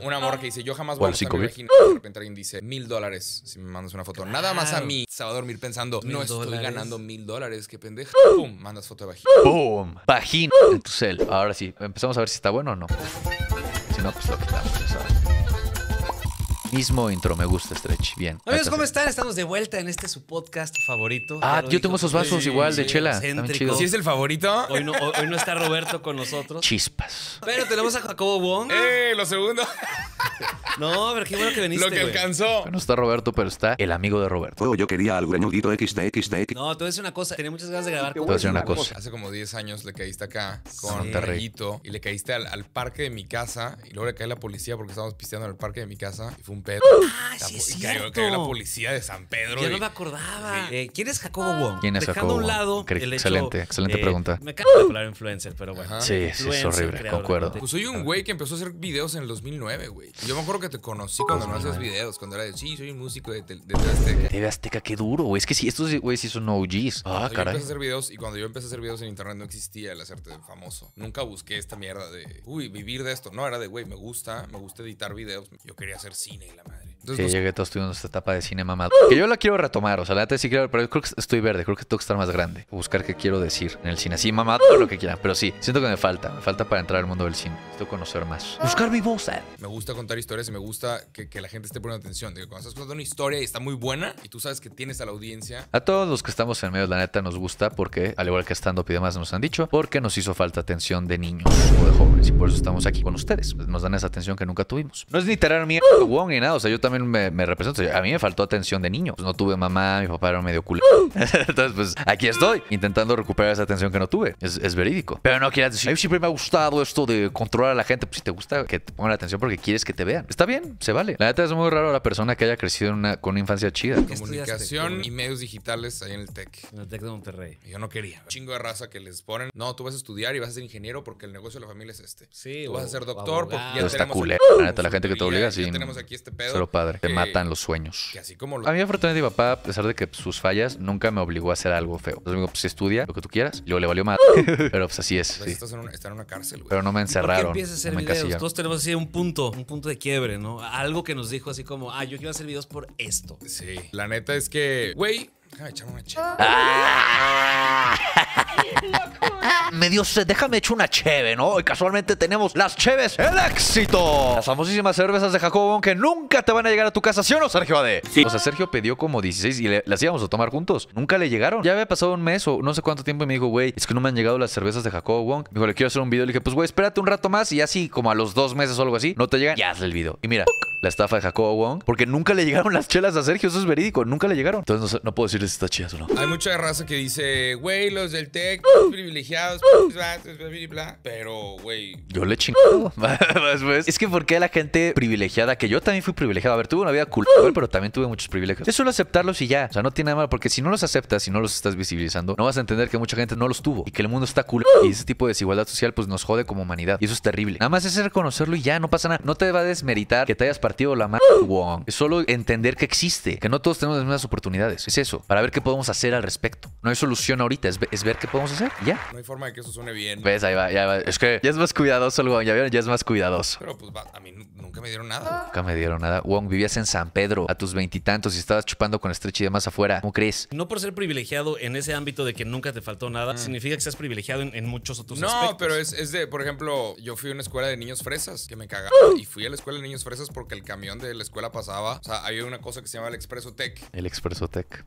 Un amor que dice, yo jamás voy a usar mi vagina. De repente alguien dice, mil dólares si me mandas una foto. Nada más a mí, a dormir pensando, no estoy ganando mil dólares, qué pendeja. Pum, mandas foto de vagina. Pum, vagina en tu cel. Ahora sí, empezamos a ver si está bueno o no. Si no, pues lo quitamos, ¿sabes? Mismo intro, me gusta, Stretch. Bien. Amigos, ¿cómo están? Estamos de vuelta en este su podcast favorito. Ah, yo tengo esos vasos igual de chela. Si ¿Sí es el favorito. Hoy no, está Roberto con nosotros. Chispas. Pero tenemos a Jacobo Wong. ¡Eh! Lo segundo. No, pero qué bueno que veniste Lo que alcanzó. No está Roberto, pero está el amigo de Roberto. Oh, yo quería algo. greñudito X X No, te voy a una cosa. Tenía muchas ganas de grabar. Te voy Hace como 10 años le caíste acá con Rayito y le caíste al, parque de mi casa y luego le cae la policía porque estábamos pisteando en el parque de mi casa y fue un Pedro. Ah, sí, es cierto. la policía de San Pedro. Yo no me acordaba. Eh, ¿Quién es Jacobo Wong? ¿Quién es Dejando Jacobo a un lado Excelente, excelente pregunta. Me encanta la hablar uh. influencer, pero bueno. Sí, sí, es horrible, concuerdo. Pues soy un güey que empezó a hacer videos en el 2009, güey. Yo me acuerdo que te conocí cuando no hacías videos, cuando era de, sí, soy un músico de, de, Azteca. TV Azteca, qué duro, güey. Es que sí, estos güeyes sí son OGs. Ah, cuando caray. Yo empecé a hacer videos y cuando yo empecé a hacer videos en internet no existía el hacerte famoso. Nunca busqué esta mierda de, uy, vivir de esto. No, era de, güey, me gusta, me gusta editar videos. Yo quería hacer cine, la madre que llegué todos tuvimos esta etapa de cine mamado. ¡Uh! Que yo la quiero retomar, o sea, la neta sí quiero, pero creo que estoy verde, creo que tengo que estar más grande. Buscar qué quiero decir en el cine. Así mamado, ¡Uh! lo que quieran, pero sí, siento que me falta, me falta para entrar al mundo del cine. Necesito conocer más. Ah. Buscar mi voz. Eh. Me gusta contar historias y me gusta que, la gente esté poniendo atención. Digo, cuando estás contando una historia y está muy buena y tú sabes que tienes a la audiencia. A todos los que estamos en medio, la neta nos gusta porque, al igual que estando pide más, nos han dicho, porque nos hizo falta atención de niños o de jóvenes y por eso estamos aquí con ustedes. Nos dan esa atención que nunca tuvimos. No es ni miedo mierda, ¡Uh! ni nada, o sea, yo también me, represento A mí me faltó atención de niño. Pues, no tuve mamá, mi papá era medio culo. ¡Uh! Entonces, pues aquí estoy, intentando recuperar esa atención que no tuve. Es, verídico. Pero no quieras decir, a mí siempre me ha gustado esto de controlar a la gente. Pues si te gusta que te pongan atención porque quieres que te vean. Está bien, se vale. La neta es muy raro la persona que haya crecido con una infancia chida. Comunicación y medios digitales ahí en el TEC. En el TEC de Monterrey. Yo no quería. chingo de raza que les ponen, no, tú vas a estudiar y vas a ser ingeniero porque el negocio de la familia es este. Sí. vas a ser doctor porque ya tenemos... La gente que te obliga, sí. tenemos aquí este pedo. Te matan los sueños. así como lo... A mí, afortunadamente, mi papá, a pesar de que sus fallas, nunca me obligó a hacer algo feo. Entonces me dijo, pues estudia lo que tú quieras. luego le valió más. Pero pues así es. Pues, sí. Estás en una, en una cárcel, güey. Pero no me encerraron. ¿Por a Todos tenemos así un punto, un punto de quiebre, ¿no? Algo que nos dijo así como, ah, yo quiero hacer videos por esto. Sí. La neta es que, güey, déjame echarme una Me dio déjame echar una cheve, ¿no? Y casualmente tenemos las cheves El Éxito. Las famosísimas cervezas de Jacobo que nunca te van a llegar a tu casa, ¿sí o no, Sergio Ade? Sí. O sea, Sergio pidió como 16 y las íbamos a tomar juntos. Nunca le llegaron. Ya había pasado un mes o no sé cuánto tiempo y me dijo, güey, es que no me han llegado las cervezas de Jacobo Wong. Me dijo, le quiero hacer un video. Le dije, pues, güey, espérate un rato más y así, como a los dos meses o algo así, no te llegan, ya hazle el video. Y mira, la estafa de Jacobo Wong, porque nunca le llegaron las chelas a Sergio. Eso es verídico, nunca le llegaron. Entonces no, puedo decirles si está chidas Hay mucha raza que dice, güey, los del té Uh. privilegiados, uh. pero, güey. Yo le chingaba. Uh. es que porque la gente privilegiada, que yo también fui privilegiado, a ver, tuve una vida cultural, pero también tuve muchos privilegios. Es solo aceptarlos y ya. O sea, no tiene nada malo, porque si no los aceptas, si no los estás visibilizando, no vas a entender que mucha gente no los tuvo y que el mundo está cool. Y ese tipo de desigualdad social, pues nos jode como humanidad. Y eso es terrible. Nada más es reconocerlo y ya, no pasa nada. No te va a desmeritar que te hayas partido la mano, Es solo entender que existe, que no todos tenemos las mismas oportunidades. Es eso, para ver qué podemos hacer al respecto. No hay solución ahorita, es, es ver qué podemos hacer. Ya. No hay forma de que eso suene bien. Ves, ahí va, ya va. Es que ya es más cuidadoso el Wong, ya vieron, ya es más cuidadoso. Pero pues va, a mí nunca me dieron nada. Nunca me dieron nada. Wong, vivías en San Pedro a tus veintitantos y, estabas chupando con estrecha y demás afuera. ¿Cómo crees? No por ser privilegiado en ese ámbito de que nunca te faltó nada, mm. significa que seas privilegiado en, muchos otros aspectos. No, pero es, de, por ejemplo, yo fui a una escuela de niños fresas que me cagaba y fui a la escuela de niños fresas porque el camión de la escuela pasaba. O sea, había una cosa que se llama el Expreso Tech. El Expreso Tech.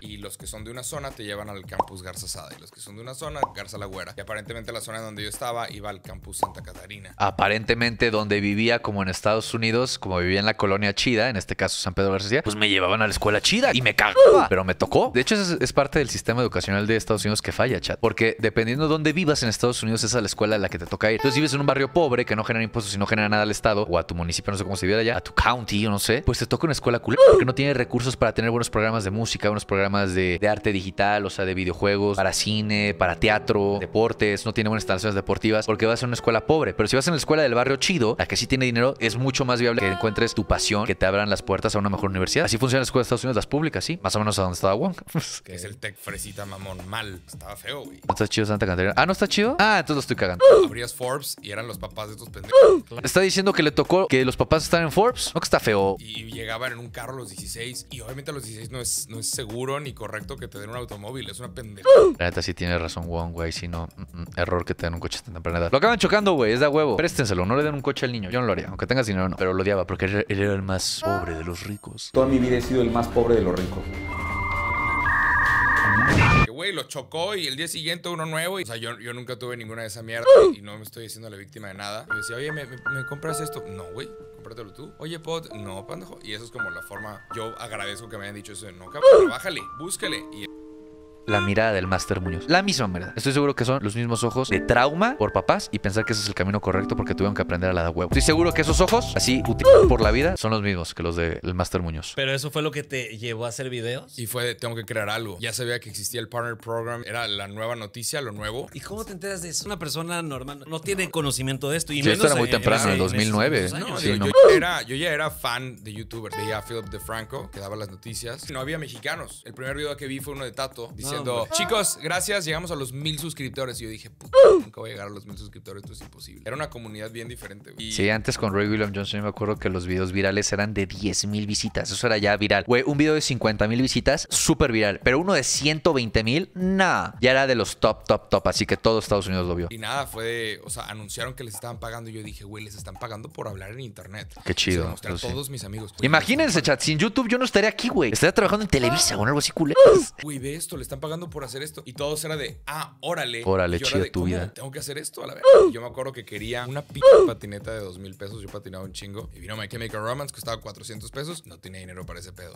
y los que son de una zona te llevan al campus Garzasada y los que son de una zona, Garza Lagüera Y aparentemente la zona donde yo estaba iba al campus Santa Catarina. Aparentemente donde vivía, como en Estados Unidos, como vivía en la colonia chida, en este caso San Pedro García, pues me llevaban a la escuela chida y me cagaba. Pero me tocó. De hecho, es, parte del sistema educacional de Estados Unidos que falla, chat. Porque dependiendo de dónde vivas en Estados Unidos, Esa es la escuela a la que te toca ir. Entonces, si vives en un barrio pobre que no genera impuestos y no genera nada al Estado, o a tu municipio, no sé cómo se vive allá, a tu county, yo no sé, pues te toca una escuela culera porque no tiene recursos para tener buenos programas de música, buenos programas de, arte digital, o sea, de videojuegos, para cine para teatro, deportes, no tiene buenas instalaciones deportivas, porque vas a una escuela pobre. Pero si vas a la escuela del barrio chido, la que sí tiene dinero, es mucho más viable que encuentres tu pasión, que te abran las puertas a una mejor universidad. Así funciona la escuela de Estados Unidos, las públicas, sí, más o menos a donde estaba Wong. es el tech fresita mamón mal. Estaba feo, güey. No está chido Santa Catarina. Ah, no está chido. Ah, entonces lo estoy cagando. Abrías Forbes y eran los papás de estos pendejos. Uh. Está diciendo que le tocó que los papás están en Forbes. No que está feo. Y llegaban en un carro los 16 y obviamente a los 16 no es, no es seguro ni correcto que te den un automóvil. Es una pendeja tiene razón Wong, güey. Si no, mm, mm, error que te den un coche tan temprana edad. Lo acaban chocando, güey. Es de huevo. Préstenselo. No le den un coche al niño. Yo no lo haría. Aunque tenga dinero, no. Pero lo odiaba porque él, era el más pobre de los ricos. Toda mi vida he sido el más pobre de los ricos. güey, lo chocó y el día siguiente uno nuevo. o sea, yo, nunca tuve ninguna de esa mierda y no me estoy haciendo la víctima de nada. Y decía, oye, ¿me, compras esto? No, güey, cómpratelo tú. Oye, Pod, no, pendejo Y eso es como la forma. Yo agradezco que me hayan dicho eso no, cabrón, bájale, búscale. Y la mirada del Master Muñoz. La misma mirada. Estoy seguro que son los mismos ojos de trauma por papás y pensar que ese es el camino correcto porque tuvieron que aprender a la de huevo. Estoy seguro que esos ojos, así por la vida, son los mismos que los del Master Muñoz. Pero eso fue lo que te llevó a hacer videos. Y fue de, tengo que crear algo. Ya sabía que existía el Partner Program, era la nueva noticia, lo nuevo. ¿Y cómo te enteras de eso? Una persona normal no tiene conocimiento de esto. Y esto era muy temprano, en el 2009. Yo, era, yo ya era fan de YouTuber, Veía a Philip DeFranco, que daba las noticias. No había mexicanos. El primer video que vi fue uno de Tato diciendo Chicos, gracias. Llegamos a los mil suscriptores. Y yo dije, puta, uh. nunca voy a llegar a los mil suscriptores. Esto es imposible. Era una comunidad bien diferente. Sí, antes con Roy William Johnson, me acuerdo que los videos virales eran de 10 mil visitas. Eso era ya viral. Güey, un video de 50 mil visitas, súper viral. Pero uno de 120 mil, nada. Ya era de los top, top, top. Así que todo Estados Unidos lo vio. Y nada, fue de. O sea, anunciaron que les estaban pagando. Y yo dije, güey, les están pagando por hablar en internet. Qué chido. todos mis amigos. Imagínense, chat. Sin YouTube yo no estaría aquí, güey. Estaría trabajando en Televisa o algo así culé. Güey, esto, le están pagando por hacer esto. Y todo era de, ah, órale. Órale, chido tu vida. Tengo que hacer esto a la vez. yo me acuerdo que quería una patineta de dos mil pesos. Yo patinaba un chingo. Y vino My a Romance, costaba 400 pesos. No tenía dinero para ese pedo.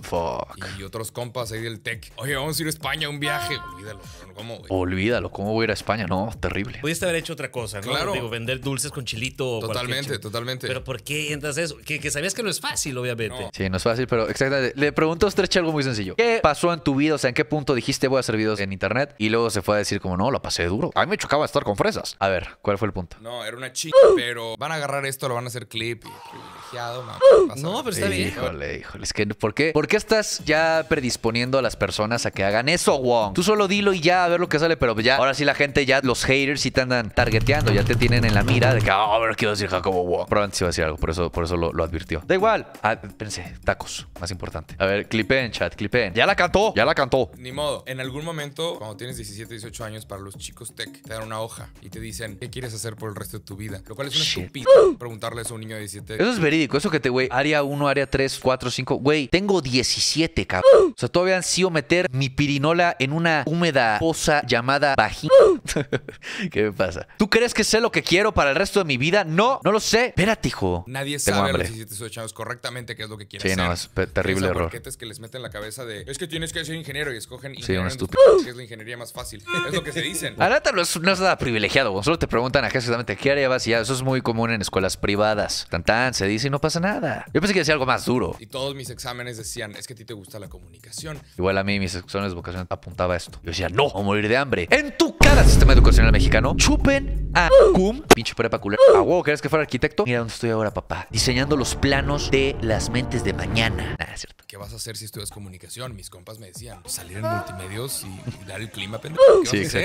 Y otros compas ahí del tech. Oye, vamos a ir a España, un viaje. Olvídalo. ¿Cómo, Olvídalo. ¿Cómo voy a ir a España? No, terrible. Pudiste haber hecho otra cosa, ¿no? Claro. vender dulces con chilito. Totalmente, totalmente. Pero ¿por qué entonces eso? Que, sabías que no es fácil, obviamente. Sí, no es fácil, pero exactamente. Le pregunto a usted, algo muy sencillo. ¿Qué pasó en tu vida? O sea, ¿en qué punto dijiste voy a hacer en internet y luego se fue a decir como, no, la pasé duro. A mí me chocaba estar con fresas. A ver, ¿cuál fue el punto? No, era una chica, uh. pero van a agarrar esto, lo van a hacer clip y privilegiado, uh. No, pero está bien. Híjole, híjole. Es que, ¿por qué? ¿Por qué estás ya predisponiendo a las personas a que hagan eso, Wong? Tú solo dilo y ya, a ver lo que sale, pero ya, ahora sí la gente, ya los haters sí te andan targeteando, ya te tienen en la mira de que, ah, a ver, quiero decir Jacobo Wong. Probablemente si va a decir algo, por eso, por eso lo, advirtió. Da igual. Ah, pensé, tacos, más importante. A ver, en chat, clipen. Ya la cantó, ya la cantó. Ni modo, en algún momento, cuando tienes 17, 18 años, para los chicos tech, te dan una hoja y te dicen qué quieres hacer por el resto de tu vida. Lo cual es una estupidez preguntarle a un niño de 17. Eso es verídico. Eso que te, güey, área 1, área 3, 4, 5. Güey, tengo 17, cabrón. O sea, todavía han sido meter mi pirinola en una húmeda poza llamada vagina. ¿Qué me pasa? ¿Tú crees que sé lo que quiero para el resto de mi vida? No, no lo sé. Espérate, hijo. Nadie sabe 17, 18 años correctamente qué es lo que quiere hacer. Sí, no, es terrible error. que les meten la cabeza de es que tienes que ser ingeniero y escogen ingeniero que es la ingeniería más fácil. Es lo que se dicen. A no es, no es nada privilegiado. Solo te preguntan a qué exactamente qué área vas y ya. Eso es muy común en escuelas privadas. Tan tan, se dice y no pasa nada. Yo pensé que decía algo más duro. Y todos mis exámenes decían, es que a ti te gusta la comunicación. Igual a mí mis exámenes de vocación apuntaba a esto. Yo decía, no, a morir de hambre. En tu cara, sistema educacional mexicano, chupen a cum. Pinche prepa culera. Ah, wow, ¿querés que fuera arquitecto? Mira dónde estoy ahora, papá. Diseñando los planos de las mentes de mañana. cierto. ¿Qué vas a hacer si estudias comunicación? Mis compas me decían, salir en multimedios y dar el clima, pendejo. Uh, ¿Qué vas a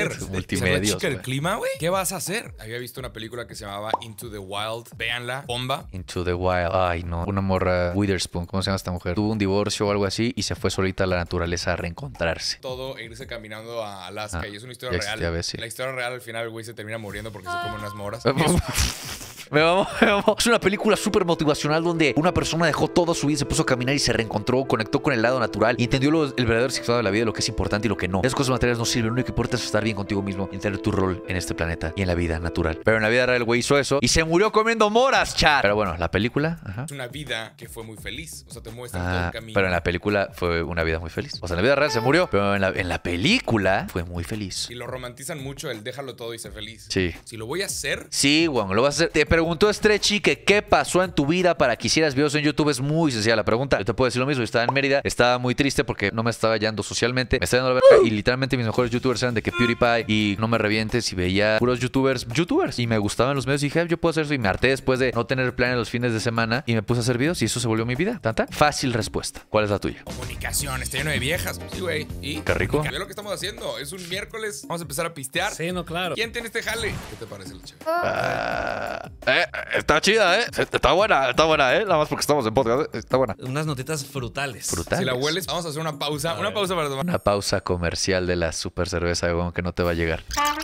hacer? el clima, güey? ¿Qué vas a hacer? Había visto una película que se llamaba Into the Wild. Veanla, bomba. Into the Wild. Ay, no. Una morra Witherspoon, ¿cómo se llama esta mujer? Tuvo un divorcio o algo así y se fue solita a la naturaleza a reencontrarse. Todo e irse caminando a Alaska ah, y es una historia real. La historia real al final, güey, se termina muriendo porque se come ah. unas moras. vamos, vamos. Es una película súper motivacional donde una persona dejó toda su vida, se puso a caminar y se reencontró, conectó con el lado natural y entendió el verdadero significado de la vida, lo que es importante y lo que no. Esas cosas materiales no sirven, lo único que importa es estar bien contigo mismo y entender tu rol en este planeta y en la vida natural. Pero en la vida real, el güey hizo eso y se murió comiendo moras, chat. Pero bueno, la película. Es una vida que fue muy feliz. O sea, te muestra ah, el camino. Pero en la película fue una vida muy feliz. O sea, en la vida real se murió, pero en la, película fue muy feliz. Y lo romantizan mucho el déjalo todo y ser feliz. Sí. Si lo voy a hacer. Sí, güey, lo vas a hacer preguntó Stretchy que qué pasó en tu vida para que hicieras videos en YouTube. Es muy sencilla la pregunta. Yo te puedo decir lo mismo. Yo estaba en Mérida, estaba muy triste porque no me estaba hallando socialmente. Me estaba a la verga y literalmente mis mejores youtubers eran de que PewDiePie y no me revientes y veía puros youtubers, youtubers. Y me gustaban los medios y dije, yo puedo hacer eso. Y me harté después de no tener planes los fines de semana y me puse a hacer videos y eso se volvió mi vida. ¿Tanta? Fácil respuesta. ¿Cuál es la tuya? Comunicación. Estoy lleno de viejas. Sí, güey. Y. Qué rico. Ve lo que estamos haciendo. Es un miércoles. Vamos a empezar a pistear. Sí, no, claro. ¿Quién tiene este jale? ¿Qué te parece, Lucha? Ah. Eh, está chida, ¿eh? Está buena, está buena, ¿eh? Nada más porque estamos en podcast. Eh, está buena. Unas notitas frutales. Frutales. Si la hueles, vamos a hacer una pausa. Una pausa para tomar. Una pausa comercial de la super cerveza, que no te va a llegar. Ah.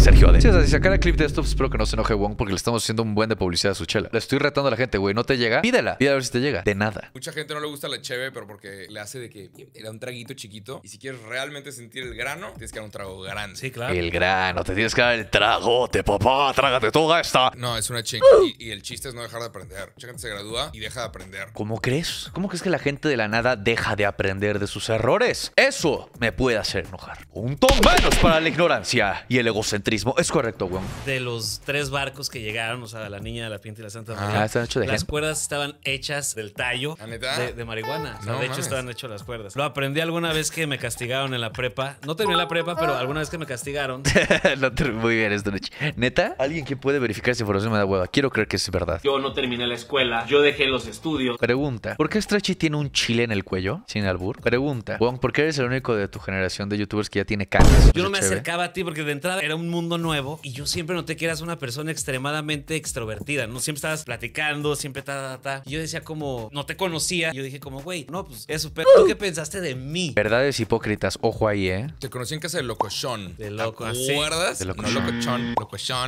Sergio Ade. Sí, o sea, clip de esto, pues, espero que no se enoje Wong porque le estamos haciendo un buen de publicidad a su chela. Le estoy retando a la gente, güey. No te llega, pídela. Pídela a ver si te llega. De nada. Mucha gente no le gusta la cheve, pero porque le hace de que era un traguito chiquito. Y si quieres realmente sentir el grano, tienes que dar un trago grande. Sí, claro. El grano, te tienes que dar el tragote, papá. Trágate toda esta. No, es una chingada. Y, el chiste es no dejar de aprender. Mucha gente se gradúa y deja de aprender. ¿Cómo crees? ¿Cómo crees que la gente de la nada deja de aprender de sus errores? Eso me puede hacer enojar. Un ton menos para la ignorancia y el egocentrismo es correcto, weón. De los tres barcos que llegaron, o sea, la niña, la pinta y la Santa Ah, de Las cuerdas estaban hechas del tallo de, marihuana. no, de hecho, estaban hechas las cuerdas. Lo aprendí alguna vez que me castigaron en la prepa. No terminé la prepa, pero alguna vez que me castigaron. no muy bien, esto, Neta, alguien que puede verificar esa información me da hueva. Quiero creer que es verdad. Yo no terminé la escuela, yo dejé los estudios. Pregunta: ¿Por qué Stretchy tiene un chile en el cuello? Sin albur. Pregunta: Juan, ¿por qué eres el único de tu generación de youtubers que ya tiene canas? Yo no me acercaba a ti porque de entrada era un mundo nuevo y yo siempre noté que eras una persona extremadamente extrovertida, ¿no? Siempre estabas platicando, siempre ta, ta, ta. Y yo decía como, no te conocía. Y yo dije como, güey, no, pues eso, ¿tú qué pensaste de mí? Verdades hipócritas, ojo ahí, ¿eh? Te conocí en casa de Locochón. De Loco, ¿Te acuerdas? De Locochón. No, Locochón.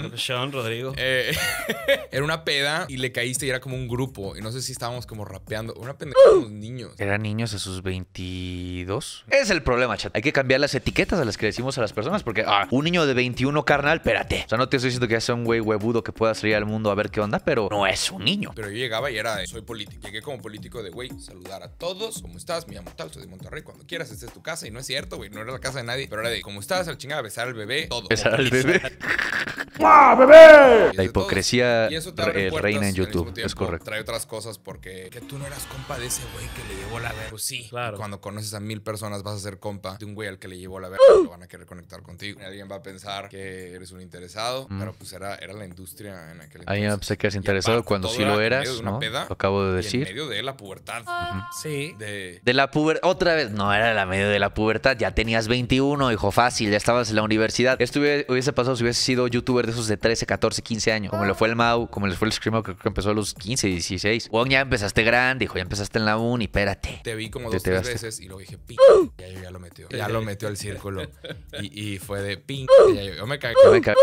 Locochón. Rodrigo. Eh, era una peda y le caíste y era como un grupo. Y no sé si estábamos como rapeando. Una pendeja de niños. Eran niños a sus 22. Es el problema, chat. Hay que cambiar las etiquetas a las que decimos a las personas porque ah, un niño de 21 carnal, espérate. O sea, no te estoy diciendo que sea un güey huevudo que pueda salir al mundo a ver qué onda, pero no es un niño. Pero yo llegaba y era soy político. Llegué como político de, güey, saludar a todos. ¿Cómo estás? Mi llamo tal, soy de Monterrey. Cuando quieras, esta es tu casa. Y no es cierto, güey, no era la casa de nadie. Pero era de, ¿cómo estás? Al chingada, besar al bebé, todo. Besar al bebé. ¡Ah, bebé! La hipocresía eh, reina en YouTube. es correcto. Trae otras cosas porque que tú no eras compa de ese güey que le llevó la verga. Pues sí. Claro. Cuando conoces a mil personas vas a ser compa de un güey al que le llevó la verga. ¡Ah! van a querer conectar contigo. Alguien va a pensar que eres un interesado, mm. pero pues era, era la industria en aquel entonces. Ahí no sé pues, que eres interesado cuando sí lo eras, ¿no? lo acabo de decir. en medio de la pubertad. Ah. Sí. De, la pubertad, otra vez, no, era la medio de la pubertad, ya tenías 21, hijo, fácil, ya estabas en la universidad. Esto hubiese pasado si hubiese sido youtuber de esos de 13, 14, 15 años, como lo fue el Mau, como les fue el Screamer que empezó a los 15, 16. Bueno, ya empezaste grande, hijo, ya empezaste en la uni, espérate. Te vi como dos, tres veces y luego dije, pin, ¡Uh! ya, ya lo metió, ya lo metió al círculo. Y, fue de pin, ¡Uh! me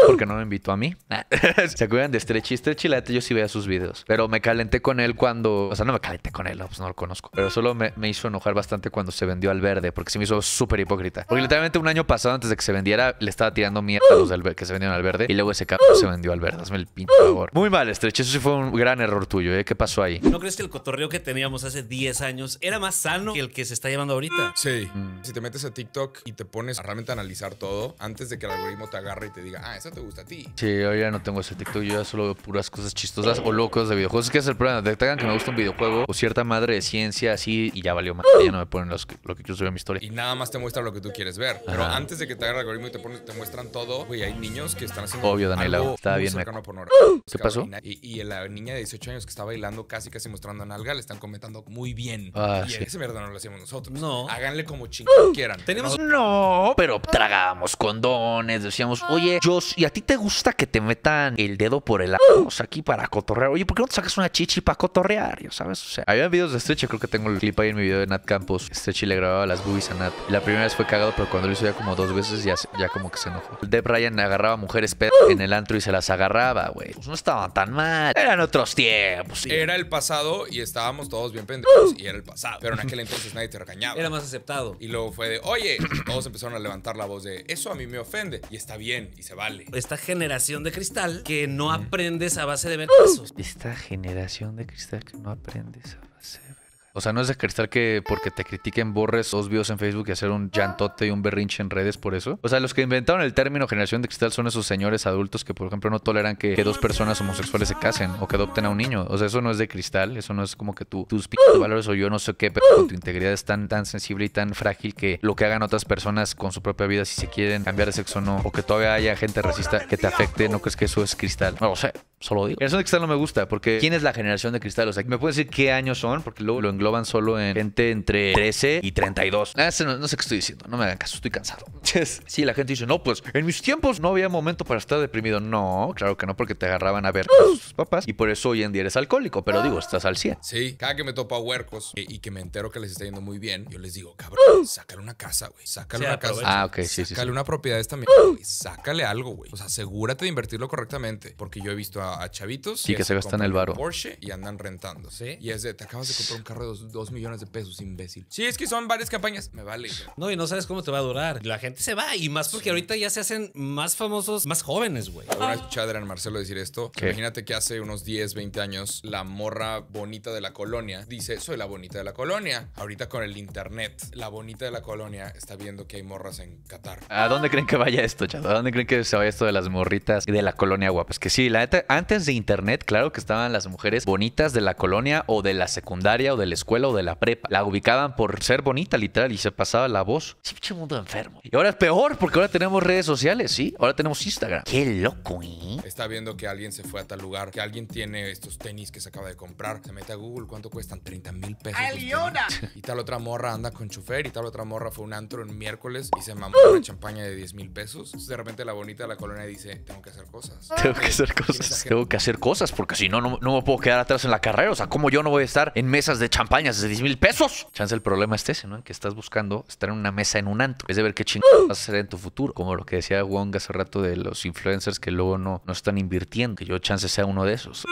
porque no me invitó a mí. ¿Se acuerdan de Stretchy? Stretchy, la neta, yo sí veía sus videos. Pero me calenté con él cuando... O sea, no me calenté con él, pues no lo conozco. Pero solo me, hizo enojar bastante cuando se vendió al verde, porque se me hizo súper hipócrita. Porque literalmente un año pasado, antes de que se vendiera, le estaba tirando mierda a los del, que se vendieron al verde. Y luego ese cabrón se vendió al verde. Hazme el pinche favor. Muy mal, Stretchy. Eso sí fue un gran error tuyo, ¿eh? ¿Qué pasó ahí? ¿No crees que el cotorreo que teníamos hace 10 años era más sano que el que se está llevando ahorita? Sí. Mm. Si te metes a TikTok y te pones a realmente analizar todo, antes de que el algoritmo te agarre y te diga, ah, eso te gusta a ti. Sí, yo ya no tengo ese TikTok, yo ya solo veo puras cosas chistosas o locos de videojuegos. Es que es el problema, detectan que me gusta un videojuego o cierta madre de ciencia así y ya valió más. Ya no me ponen lo que yo subir en mi historia. Y nada más te muestra lo que tú quieres ver. Pero antes de que te haga el algoritmo y te, ponen, te muestran todo, güey, hay niños que están haciendo Obvio, Daniela, algo bien cercano ¿Qué pasó? Y, la niña de 18 años que está bailando casi casi mostrando nalga le están comentando muy bien. Ah, y ese mierda no lo hacemos nosotros. No. Háganle como chingón quieran. Tenemos... No, pero tragábamos condones, decíamos... Oye, ah. Josh, ¿y a ti te gusta que te metan el dedo por el ano? Uh. O sea, aquí para cotorrear. Oye, ¿por qué no te sacas una chichi para cotorrear? yo sabes, o sea. Había videos de Stretch, creo que tengo el clip ahí en mi video de Nat Campos. Stretch le grababa las boobies a Nat. La primera vez fue cagado, pero cuando lo hizo ya como dos veces, ya, ya como que se enojó. Deb Ryan agarraba mujeres Pet uh. en el antro y se las agarraba, güey. Pues no estaban tan mal. Eran otros tiempos. Era el pasado y estábamos todos bien pendejos uh. y era el pasado. Pero en aquel entonces nadie te regañaba. Era más aceptado. Y luego fue de, oye, todos empezaron a levantar la voz de, eso a mí me ofende. Y está bien y se vale. Esta generación de cristal que no aprendes a base de ver Esta generación de cristal que no aprendes a base de ver o sea, no es de cristal que porque te critiquen borres dos videos en Facebook y hacer un llantote y un berrinche en redes por eso. O sea, los que inventaron el término generación de cristal son esos señores adultos que, por ejemplo, no toleran que, dos personas homosexuales se casen o que adopten a un niño. O sea, eso no es de cristal. Eso no es como que tú, tus valores o yo no sé qué, pero tu integridad es tan, sensible y tan frágil que lo que hagan otras personas con su propia vida, si se quieren cambiar de sexo o no, o que todavía haya gente racista que te afecte, ¿no crees que eso es cristal? No lo sé, solo digo. Generación de cristal no me gusta porque ¿quién es la generación de cristal? O sea, ¿me puedes decir qué años son? Porque luego lo englobo lo van solo en gente entre 13 y 32. Ah, no, sé qué estoy diciendo, no me hagan caso, estoy cansado. Sí, la gente dice, no, pues en mis tiempos no había momento para estar deprimido. No, claro que no, porque te agarraban a ver tus papás y por eso hoy en día eres alcohólico, pero digo, estás al 100. Sí, cada que me topo a huercos eh, y, que me entero que les está yendo muy bien, yo les digo, cabrón, uh. sácale una casa, güey, sácale una casa. Ah, ok, sí, sí. Sácale una propiedad esta güey, uh. sácale algo, güey. O sea, asegúrate de invertirlo correctamente, porque yo he visto a, chavitos sí, que, se gastan el baro Porsche y andan rentando, ¿sí? Y es de, te acabas de comprar un carro de Dos millones de pesos, imbécil. Sí, es que son varias campañas. Me vale. No, y no sabes cómo te va a durar. La gente se va y más porque ahorita ya se hacen más famosos, más jóvenes, güey. Ahora escuchar a Marcelo decir esto. Imagínate que hace unos 10, 20 años la morra bonita de la colonia dice, soy la bonita de la colonia. Ahorita con el internet, la bonita de la colonia está viendo que hay morras en Qatar. ¿A dónde creen que vaya esto, chato? ¿A dónde creen que se vaya esto de las morritas Y de la colonia guapas? Pues que sí, la neta, antes de internet, claro que estaban las mujeres bonitas de la colonia o de la secundaria o de escuela o de la prepa. La ubicaban por ser bonita, literal, y se pasaba la voz. Sí, pinche mundo enfermo. Y ahora es peor, porque ahora tenemos redes sociales, ¿sí? Ahora tenemos Instagram. Qué loco, ¿eh? Está viendo que alguien se fue a tal lugar, que alguien tiene estos tenis que se acaba de comprar. Se mete a Google, ¿cuánto cuestan? 30 mil pesos. ¡Aliona! Y tal otra morra anda con chofer, y tal otra morra fue un antro en miércoles y se mamó uh. una champaña de 10 mil pesos. de repente la bonita de la colonia dice, tengo que hacer cosas. Tengo que hacer cosas. Tengo que hacer cosas, porque si no, no, me puedo quedar atrás en la carrera. O sea, como yo no voy a estar en mesas de champaña? de 10 mil pesos. Chance el problema es ese, ¿no? que estás buscando estar en una mesa en un antro. Es de ver qué chingados uh. vas a hacer en tu futuro. Como lo que decía Wong hace rato de los influencers que luego no, no están invirtiendo. Que yo chance sea uno de esos.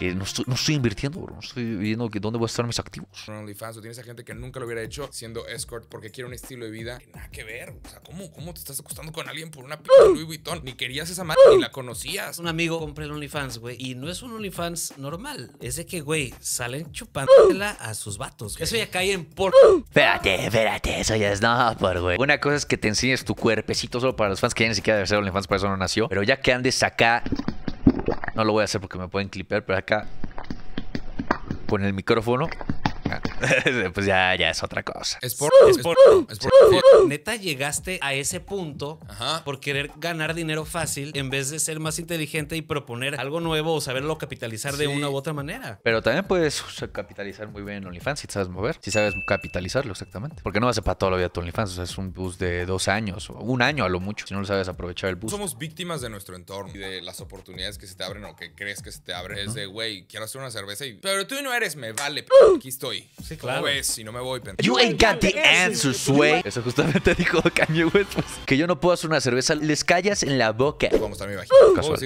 que no estoy, no estoy, invirtiendo, bro. No estoy viendo que dónde voy a estar mis activos. OnlyFans tienes a gente que nunca lo hubiera hecho siendo escort porque quiere un estilo de vida que nada que ver. O sea, ¿cómo, te estás acostando con alguien por una p uh. Louis Vuitton? Ni querías esa madre uh. ni la conocías. Un amigo compré el OnlyFans, güey. Y no es un OnlyFans normal. Es de que, güey, salen la a sus vatos. Eso ya cae en por. Espérate, espérate, eso ya es nada, por güey. Una cosa es que te enseñes tu cuerpecito solo para los fans que ya ni siquiera debe ser OnlyFans, para eso no nació. Pero ya que andes acá. No lo voy a hacer porque me pueden clipear, pero acá. Con el micrófono. pues ya, ya es otra cosa. Es por, uh, uh, uh. Neta, llegaste a ese punto por querer ganar dinero fácil en vez de ser más inteligente y proponer algo nuevo o saberlo capitalizar de una u otra manera. Pero también puedes capitalizar muy bien en OnlyFans si sabes mover, si sabes capitalizarlo exactamente. Porque no vas a para toda la vida tu OnlyFans. O sea, es un bus de dos años o un año a lo mucho si no lo sabes aprovechar el bus Somos víctimas de nuestro entorno y de las oportunidades que se te abren o que crees que se te abren. Es de, güey, quiero hacer una cerveza y. Pero tú no eres, me vale. Aquí estoy. Sí, claro. Ves? si no me voy, pendejo. You ain't got the answers, Sway. Eso justamente dijo Kanye West. Pues, que yo no puedo hacer una cerveza. Les callas en la boca. Vamos a estar mi vagina. Uh. Casual.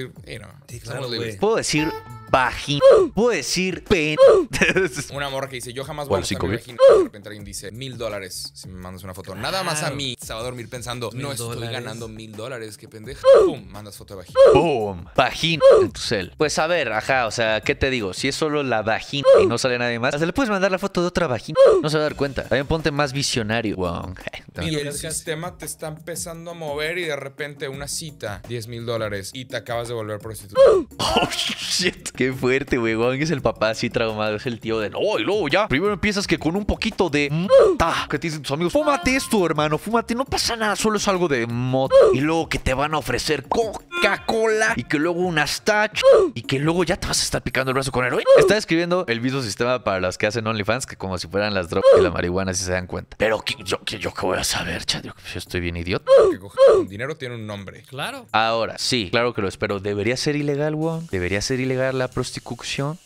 Puedo decir, no. Puedo decir Bajín Puedo decir Pendejo Una morra que dice, yo jamás voy a usar mi De repente alguien dice, mil dólares si me mandas una foto. Nada más a mí se va a dormir pensando, no estoy ganando mil dólares, qué pendeja. Pum, mandas foto de vagina. Pum, Bajín en tu Pues a ver, ajá, o sea, ¿qué te digo? Si es solo la vagina y no sale nadie más, hasta le puedes mandar la foto de otra vagina. No se va a dar cuenta. También ponte más visionario. Wow. Y el sistema te está empezando a mover y de repente una cita, Diez mil dólares y te acabas de volver prostituta. Oh, Qué fuerte, güey. es el papá así traumado. Es el tío de no, y luego ya. Primero empiezas que con un poquito de mota que te dicen tus amigos, fúmate esto, hermano, fúmate, no pasa nada, solo es algo de moto. Y luego que te van a ofrecer coca Coca-Cola y que luego unas tachas y que luego ya te vas a estar picando el brazo con héroe uh. Está escribiendo el mismo sistema para las que hacen OnlyFans que como si fueran las drogas y la uh. marihuana, si se dan cuenta. Pero ¿qué, yo, qué, yo voy a saber, chat. Yo, pues, estoy bien idiota. Uh. El dinero tiene un nombre. Claro. Ahora, sí, claro que lo espero. ¿Debería ser ilegal, Won? ¿Debería ser ilegal la prostitución?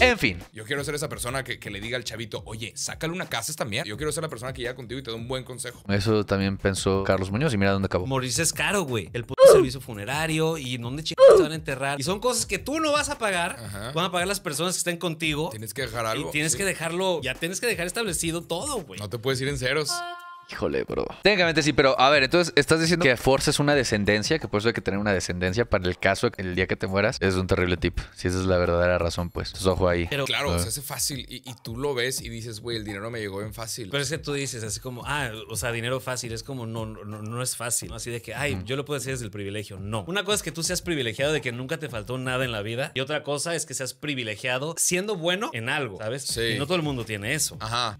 En fin. Yo quiero ser esa persona que, le diga al chavito, oye, sácale una casa también. Yo quiero ser la persona que llega contigo y te da un buen consejo. Eso también pensó Carlos Muñoz y mira dónde acabó. Morirse es caro, güey. El puto servicio funerario y dónde chingados se van a enterrar. Y son cosas que tú no vas a pagar. Van a pagar las personas que estén contigo. Tienes que dejar algo. Y tienes que dejarlo, ya tienes que dejar establecido todo, güey. No te puedes ir en ceros. Ah. Híjole, bro. Técnicamente sí, pero a ver, entonces estás diciendo que Forza es una descendencia, que por eso hay que tener una descendencia para el caso el día que te mueras es un terrible tip. Si esa es la verdadera razón, pues. ojo ahí. Pero claro, ah. se hace fácil y, tú lo ves y dices, güey, el dinero me llegó bien fácil. Pero es que tú dices así como, ah, o sea, dinero fácil, es como, no, no, es fácil. Así de que, ay, yo lo puedo decir desde el privilegio. No. Una cosa es que tú seas privilegiado de que nunca te faltó nada en la vida y otra cosa es que seas privilegiado siendo bueno en algo, ¿sabes? Sí. no todo el mundo tiene eso. Ajá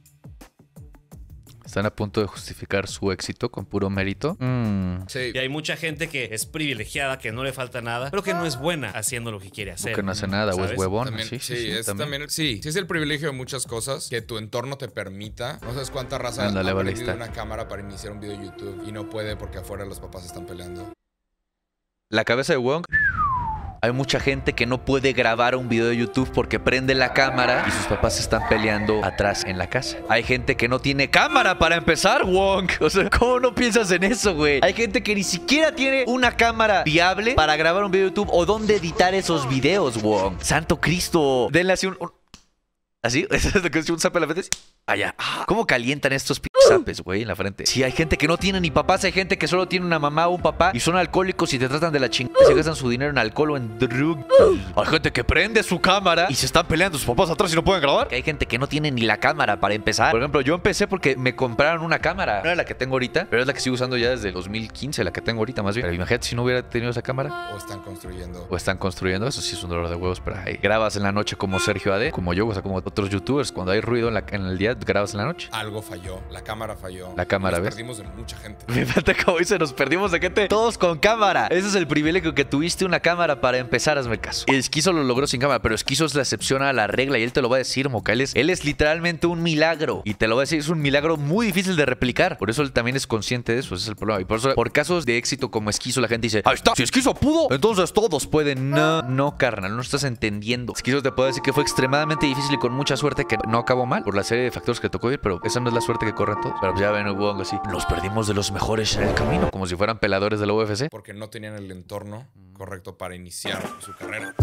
están a punto de justificar su éxito con puro mérito. Mm. Sí. Y hay mucha gente que es privilegiada, que no le falta nada, pero que no es buena haciendo lo que quiere hacer. que no hace nada, o es huevón. sí, sí, es sí, es el privilegio de muchas cosas que tu entorno te permita. No sabes cuánta raza han ha una cámara para iniciar un video de YouTube y no puede porque afuera los papás están peleando. La cabeza de Wong hay mucha gente que no puede grabar un video de YouTube porque prende la cámara y sus papás están peleando atrás en la casa. Hay gente que no tiene cámara para empezar, Wong. O sea, ¿cómo no piensas en eso, güey? Hay gente que ni siquiera tiene una cámara viable para grabar un video de YouTube o dónde editar esos videos, Wong. Santo Cristo. Denle así un... ¿Así? ¿Es lo que un zap a la vez? Allá. Ah. ¿Cómo calientan estos zapes, en la frente. Si hay gente que no tiene ni papás, hay gente que solo tiene una mamá o un papá y son alcohólicos y te tratan de la chingada y se gastan su dinero en alcohol o en drug. Hay gente que prende su cámara y se están peleando sus papás atrás y no pueden grabar. Hay gente que no tiene ni la cámara para empezar. Por ejemplo, yo empecé porque me compraron una cámara. No era la que tengo ahorita, pero es la que sigo usando ya desde 2015, la que tengo ahorita más bien. Pero imagínate si no hubiera tenido esa cámara. O están construyendo. O están construyendo. Eso sí es un dolor de huevos, pero ahí grabas en la noche como Sergio AD, como yo, o sea, como otros youtubers. Cuando hay ruido en, la, en el día, grabas en la noche. Algo falló. La cámara la cámara falló. La cámara, nos perdimos de mucha gente. Me cómo dice, nos perdimos de gente. Todos con cámara. Ese es el privilegio que tuviste una cámara para empezar, hazme caso. Esquizo lo logró sin cámara, pero Esquizo es la excepción a la regla y él te lo va a decir, Moca. Él es, literalmente un milagro. Y te lo va a decir, es un milagro muy difícil de replicar. Por eso él también es consciente de eso, ese es el problema. Y por eso, por casos de éxito como Esquizo, la gente dice, ahí está, si Esquizo pudo, entonces todos pueden. No, no, carnal, no estás entendiendo. Esquizo te puede decir que fue extremadamente difícil y con mucha suerte que no acabó mal por la serie de factores que tocó ir, pero esa no es la suerte que corre pero pues ya ven, hubo así. Nos perdimos de los mejores en el camino, como si fueran peladores de la UFC. Porque no tenían el entorno mm. correcto para iniciar su carrera.